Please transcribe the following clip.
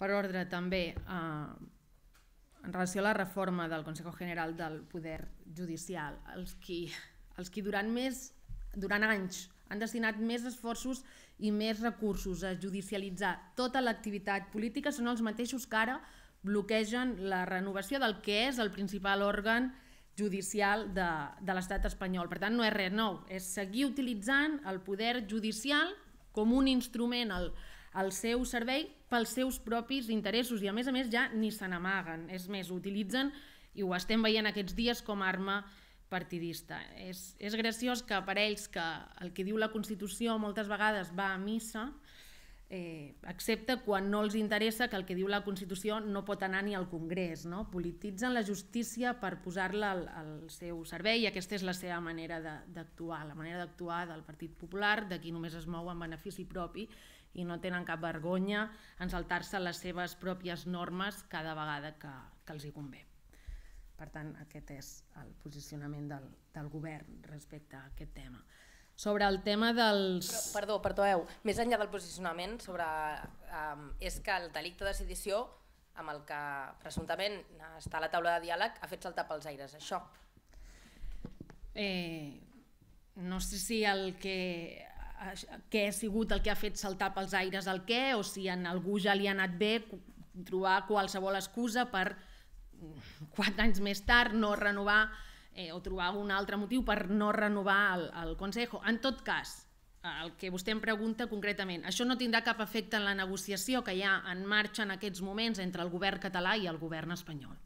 Per ordre també, eh, en relació a la reforma del Consell General del Poder Judicial, els qui, els qui durant, més, durant anys han destinat més esforços i més recursos a judicialitzar tota l'activitat política són els mateixos que ara bloquegen la renovació del que és el principal òrgan judicial de, de l'estat espanyol. Per tant, no és res nou, és seguir utilitzant el poder judicial com un instrument al, el seu servei pels seus propis interessos i a més a més ja ni se n'amaguen, és més, ho utilitzen i ho estem veient aquests dies com a arma partidista. És, és graciós que per ells que el que diu la Constitució moltes vegades va a missa, eh, excepte quan no els interessa que el que diu la Constitució no pot anar ni al Congrés. No? Polititzen la justícia per posar-la al, al seu servei i aquesta és la seva manera d'actuar, la manera d'actuar del Partit Popular, de qui només es mou en benefici propi i no tenen cap vergonya en saltar-se les seves pròpies normes cada vegada que, que els hi convé. Per tant, aquest és el posicionament del, del govern respecte a aquest tema sobre el tema dels... Però, perdó, perdoneu, més enllà del posicionament, sobre, um, és que el delicte de sedició amb el que presumptament està a la taula de diàleg ha fet saltar pels aires això. Eh, no sé si el que què ha sigut el que ha fet saltar pels aires el què o si en algú ja li ha anat bé trobar qualsevol excusa per quatre anys més tard no renovar eh, o trobar un altre motiu per no renovar el, el Consejo. En tot cas, el que vostè em pregunta concretament, això no tindrà cap efecte en la negociació que hi ha en marxa en aquests moments entre el govern català i el govern espanyol.